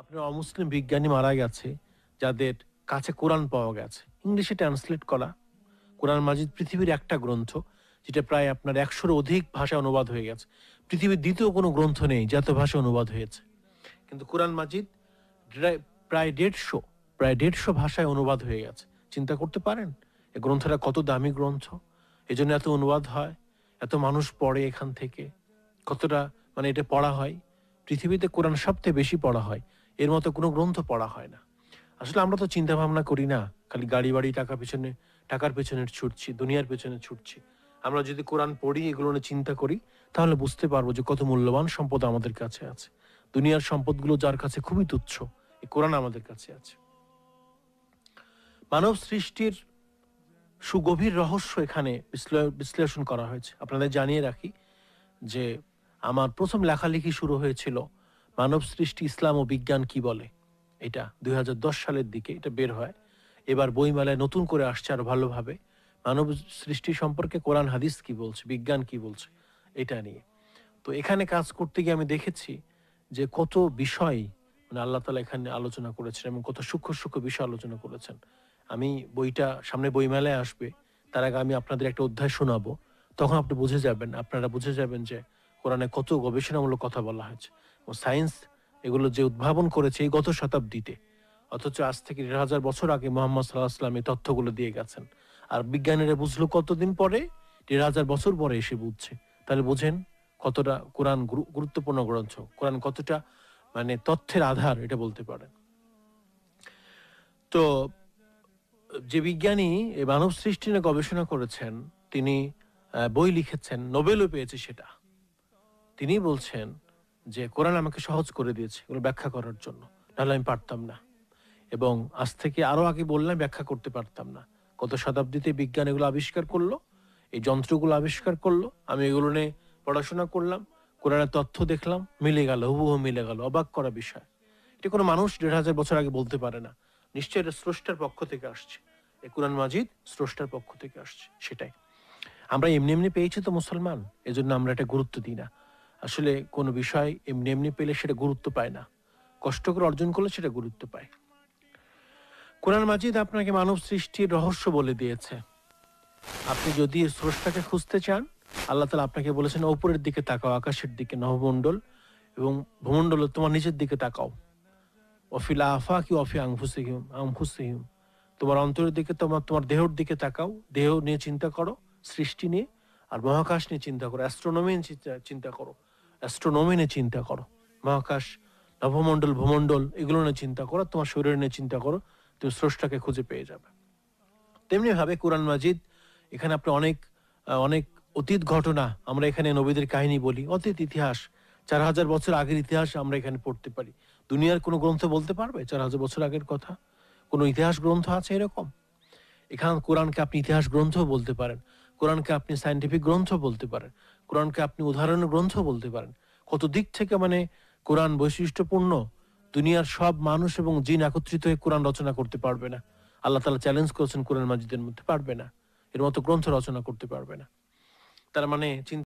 আপনার অমুসলিম বিজ্ঞানী মারা গেছে যাদের কাছে কোরআন পাওয়া গেছে ইংলিশে ট্রান্সলেট করা কোরআন মাজিদ পৃথিবীর একটা গ্রন্থ যেটা প্রায় আপনার একশোর অধিক ভাষা অনুবাদ হয়ে গেছে পৃথিবীর দ্বিতীয় কোনো গ্রন্থ নেই যাতে ভাষা অনুবাদ হয়েছে কিন্তু কোরআন মাজিদ প্রায় দেড়শো প্রায় দেড়শো ভাষায় অনুবাদ হয়ে গেছে চিন্তা করতে পারেন এ গ্রন্থটা কত দামি গ্রন্থ এজন্য এত অনুবাদ হয় এত মানুষ পড়ে এখান থেকে কতটা মানে এটা পড়া হয় পৃথিবীতে কোরআন সবচেয়ে বেশি পড়া হয় এর মতো কোনো গ্রন্থ পড়া হয় না আসলে আমরা তো চিন্তা ভাবনা করি না খালি গাড়ি বাড়ি টাকা পেছনে টাকার পেছনে ছুটছি দুনিয়ার পেছনে ছুটছি আমরা যদি কোরআন পড়ি এগুলো নিয়ে চিন্তা করি তাহলে বুঝতে পারবো যে কত মূল্যবান সম্পদ আমাদের কাছে আছে দুনিয়ার সম্পদগুলো যার কাছে খুবই তুচ্ছ এই কোরআন আমাদের কাছে আছে মানব সৃষ্টির সুগভীর রহস্য এখানে বিশ্লেষণ করা হয়েছে আপনাদের জানিয়ে রাখি যে আমার প্রথম লেখালেখি শুরু হয়েছিল মানব সৃষ্টি ইসলাম ও বিজ্ঞান কি বলে এটা দুই সালের দিকে এটা বের হয় এবার বইমেলায় নতুন করে আসছে আর ভালোভাবে মানব সৃষ্টি সম্পর্কে কোরআন হাদিস কি বলছে বিজ্ঞান কি বলছে এটা নিয়ে তো এখানে কাজ করতে গিয়ে আমি দেখেছি যে কত বিষয় মানে আল্লাহ তালা এখানে আলোচনা করেছেন এবং কত সূক্ষ্ম সূক্ষ্ম বিষয় আলোচনা করেছেন আমি বইটা সামনে বইমেলায় আসবে তার আগে আমি আপনাদের একটা অধ্যায় শোনাবো তখন আপনি বুঝে যাবেন আপনারা বুঝে যাবেন যে কোরআনে কত গবেষণামূলক কথা বলা হয়েছে ও সায়েন্স এগুলো যে উদ্ভাবন করেছে এই গত শতাব্দীতে অথচ আজ থেকে দেড় হাজার বছর আগে মোহাম্মদ সাল্লাহ আসলাম এই তথ্যগুলো দিয়ে গেছেন আর বিজ্ঞানীরা বুঝলো কতদিন পরে দেড় হাজার বছর পরে এসে বুঝছে তাহলে বোঝেন কতটা কোরআন গুরুত্বপূর্ণ গ্রন্থ কোরআন কতটা মানে তথ্যের আধার এটা বলতে পারেন তো যে বিজ্ঞানী মানব সৃষ্টি নিয়ে গবেষণা করেছেন তিনি বই লিখেছেন নোবেলও পেয়েছে সেটা তিনি বলছেন যে কোরআন আমাকে সহজ করে দিয়েছে এগুলো ব্যাখ্যা করার জন্য নাহলে আমি পারতাম না এবং আজ থেকে আরও আগে বললাম ব্যাখ্যা করতে পারতাম না গত শতাব্দীতে বিজ্ঞান এগুলো আবিষ্কার করলো এই যন্ত্রগুলো আবিষ্কার করলো আমি এগুলো নিয়ে পড়াশোনা করলাম কোরআনের তথ্য দেখলাম মিলে গেল হুবহু মিলে গেল অবাক করা বিষয় এটি কোনো মানুষ দেড় হাজার বছর আগে বলতে পারে না নিশ্চয়ই এটা স্রষ্টার পক্ষ থেকে আসছে এই কোরআন মাজিদ স্রষ্টার পক্ষ থেকে আসছে সেটাই আমরা এমনি এমনি পেয়েছি তো মুসলমান এজন্য আমরা এটা গুরুত্ব দিই না আসলে কোনো বিষয় এমনি এমনি পেলে সেটা গুরুত্ব পায় না কষ্ট করে অর্জন করলে সেটা গুরুত্ব পায় কোরআন মাজিদ আপনাকে মানব সৃষ্টির রহস্য বলে দিয়েছে আপনি যদি স্রষ্টাকে খুঁজতে চান আল্লাহ তালা আপনাকে বলেছেন ওপরের দিকে তাকাও আকাশের দিকে নবমণ্ডল এবং ভূমণ্ডল তোমার নিজের দিকে তাকাও অফিল আফা কি অফি আংফুসিহিম আংফুসিহিম তোমার অন্তরের দিকে তোমার তোমার দেহর দিকে তাকাও দেহ নিয়ে চিন্তা করো সৃষ্টি নিয়ে আর মহাকাশ নিয়ে চিন্তা করো অ্যাস্ট্রোনমি চিন্তা করো অ্যাস্ট্রোনমি নিয়ে চিন্তা করো মহাকাশ নভমণ্ডল ভূমন্ডল এগুলো নিয়ে চিন্তা করো তোমার শরীর নিয়ে চিন্তা করো তুমি স্রষ্টাকে খুঁজে পেয়ে যাবে তেমনি ভাবে কোরআন মাজিদ এখানে আপনি অনেক অনেক অতীত ঘটনা আমরা এখানে নবীদের কাহিনী বলি অতীত ইতিহাস চার হাজার বছর আগের ইতিহাস আমরা এখানে পড়তে পারি দুনিয়ার কোনো গ্রন্থ বলতে পারবে চার হাজার বছর আগের কথা কোনো ইতিহাস গ্রন্থ আছে এরকম এখান কোরআনকে আপনি ইতিহাস গ্রন্থ বলতে পারেন কোরআনকে আপনি সাইন্টিফিক গ্রন্থ বলতে পারেন কোরআনকে আপনি উদাহরণ গ্রন্থ বলতে পারেন কত দিক থেকে মানে কোরআন বৈশিষ্ট্যপূর্ণ দুনিয়ার সব মানুষ এবং জিন একত্রিত হয়ে কোরআন রচনা করতে পারবে না আল্লাহ তালা চ্যালেঞ্জ করেছেন কোরআন মাজিদের মধ্যে পারবে না এর মতো গ্রন্থ রচনা করতে পারবে না তার মানে